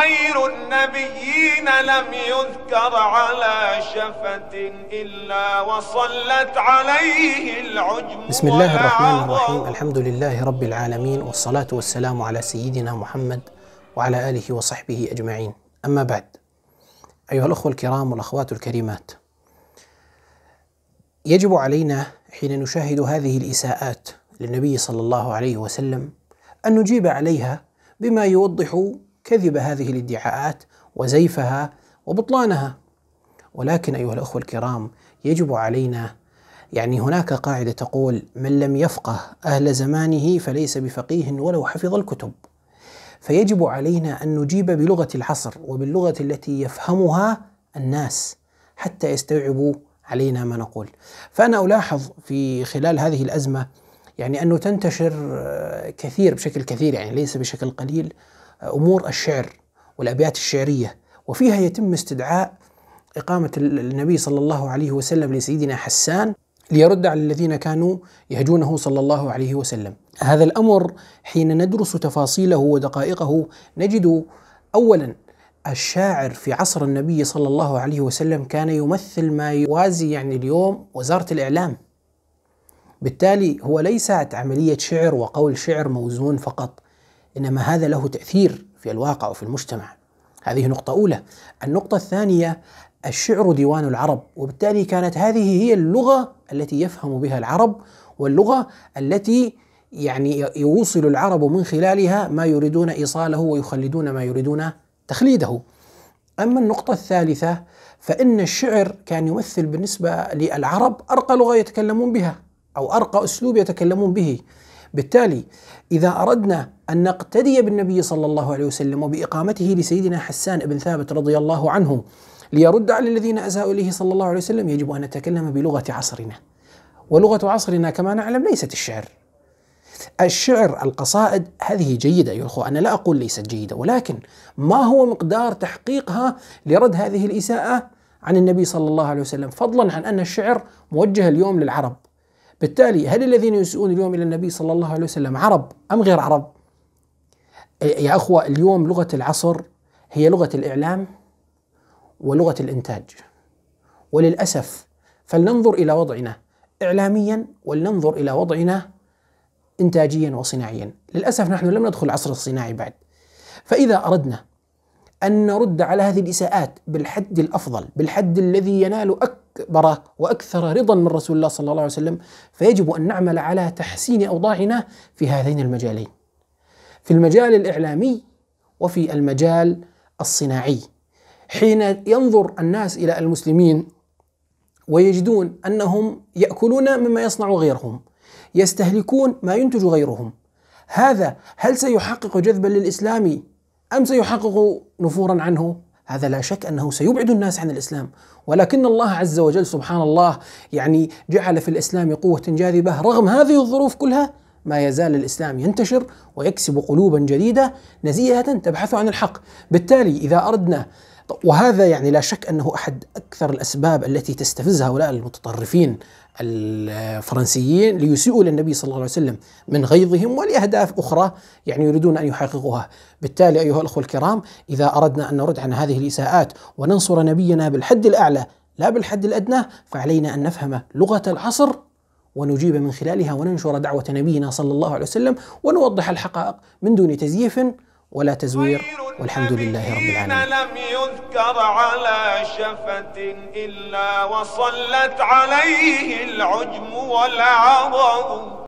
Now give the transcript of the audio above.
خير النبيين لم يذكر على شفة إلا وصلت عليه العجم بسم الله الرحمن الرحيم الحمد لله رب العالمين والصلاة والسلام على سيدنا محمد وعلى آله وصحبه أجمعين أما بعد أيها الأخوة الكرام والأخوات الكريمات يجب علينا حين نشاهد هذه الإساءات للنبي صلى الله عليه وسلم أن نجيب عليها بما يوضح كذب هذه الادعاءات وزيفها وبطلانها ولكن ايها الاخوه الكرام يجب علينا يعني هناك قاعده تقول من لم يفقه اهل زمانه فليس بفقيه ولو حفظ الكتب فيجب علينا ان نجيب بلغه العصر وباللغه التي يفهمها الناس حتى يستوعبوا علينا ما نقول فانا الاحظ في خلال هذه الازمه يعني انه تنتشر آه، كثير بشكل كثير يعني ليس بشكل قليل امور الشعر والابيات الشعريه وفيها يتم استدعاء اقامه النبي صلى الله عليه وسلم لسيدنا حسان ليرد على الذين كانوا يهجونه صلى الله عليه وسلم. هذا الامر حين ندرس تفاصيله ودقائقه نجد اولا الشاعر في عصر النبي صلى الله عليه وسلم كان يمثل ما يوازي يعني اليوم وزاره الاعلام. بالتالي هو ليست عمليه شعر وقول شعر موزون فقط، إنما هذا له تأثير في الواقع وفي المجتمع هذه نقطة أولى النقطة الثانية الشعر ديوان العرب وبالتالي كانت هذه هي اللغة التي يفهم بها العرب واللغة التي يعني يوصل العرب من خلالها ما يريدون إيصاله ويخلدون ما يريدون تخليده أما النقطة الثالثة فإن الشعر كان يمثل بالنسبة للعرب أرقى لغة يتكلمون بها أو أرقى أسلوب يتكلمون به بالتالي إذا أردنا أن نقتدي بالنبي صلى الله عليه وسلم وبإقامته لسيدنا حسان بن ثابت رضي الله عنه ليرد على الذين أساءوا إليه صلى الله عليه وسلم يجب أن نتكلم بلغة عصرنا ولغة عصرنا كما نعلم ليست الشعر الشعر القصائد هذه جيدة يا أخو أنا لا أقول ليست جيدة ولكن ما هو مقدار تحقيقها لرد هذه الإساءة عن النبي صلى الله عليه وسلم فضلا عن أن الشعر موجه اليوم للعرب بالتالي هل الذين يسيئون اليوم الى النبي صلى الله عليه وسلم عرب ام غير عرب؟ يا اخوه اليوم لغه العصر هي لغه الاعلام ولغه الانتاج وللاسف فلننظر الى وضعنا اعلاميا ولننظر الى وضعنا انتاجيا وصناعيا للاسف نحن لم ندخل العصر الصناعي بعد فاذا اردنا ان نرد على هذه الاساءات بالحد الافضل بالحد الذي ينال اكبر أكبر وأكثر رضا من رسول الله صلى الله عليه وسلم فيجب أن نعمل على تحسين أوضاعنا في هذين المجالين في المجال الإعلامي وفي المجال الصناعي حين ينظر الناس إلى المسلمين ويجدون أنهم يأكلون مما يصنع غيرهم يستهلكون ما ينتج غيرهم هذا هل سيحقق جذبا للإسلام أم سيحقق نفورا عنه هذا لا شك انه سيبعد الناس عن الاسلام ولكن الله عز وجل سبحان الله يعني جعل في الاسلام قوه جاذبه رغم هذه الظروف كلها ما يزال الاسلام ينتشر ويكسب قلوبا جديده نزيهه تبحث عن الحق بالتالي اذا اردنا وهذا يعني لا شك انه احد اكثر الاسباب التي تستفز هؤلاء المتطرفين الفرنسيين ليسيئوا للنبي صلى الله عليه وسلم من غيظهم ولأهداف أخرى يعني يريدون أن يحققوها بالتالي أيها الأخوة الكرام إذا أردنا أن نرد عن هذه الإساءات وننصر نبينا بالحد الأعلى لا بالحد الأدنى فعلينا أن نفهم لغة العصر ونجيب من خلالها وننشر دعوة نبينا صلى الله عليه وسلم ونوضح الحقائق من دون تزييف ولا تزوير والحمد لله رب العالمين لم يذكر على شفة إلا وصلت عليه العجم والعظم